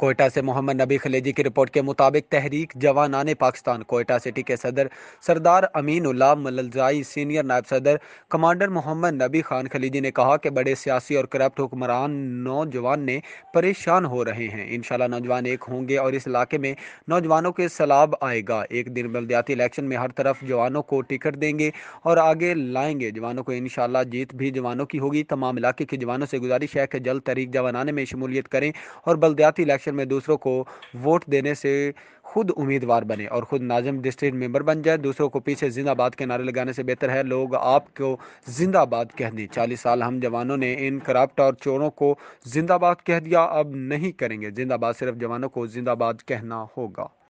कोयटा से मोहम्मद नबी खलेजी की रिपोर्ट के मुताबिक तहरीक जवानान पाकिस्तान कोयटा सिटी के सदर सरदार अमीन उल्ला मलजाई सीनियर नायब सदर कमांडर मोहम्मद नबी खान खलीजी ने कहा कि बड़े सियासी और करप्ट हुक्मरान नौजवान ने परेशान हो रहे हैं इन नौजवान एक होंगे और इस इलाके में नौजवानों के सलाब आएगा एक दिन बलदियाती इलेक्शन में हर तरफ जवानों को टिकट देंगे और आगे लाएंगे जवानों को इन जीत भी जवानों की होगी तमाम इलाके के जवानों से गुजारिश है कि जल्द तहरीक जवानाने में शमूलियत करें और बलदियाती इलेक्शन इलेक्शन में दूसरों को वोट देने से खुद उम्मीदवार बने और खुद नाजम डिस्ट्रिक्ट मेंबर बन जाए दूसरों को पीछे जिंदाबाद के नारे लगाने से बेहतर है लोग आपको जिंदाबाद कह दें चालीस साल हम जवानों ने इन करप्ट और चोरों को जिंदाबाद कह दिया अब नहीं करेंगे जिंदाबाद सिर्फ जवानों को जिंदाबाद कहना होगा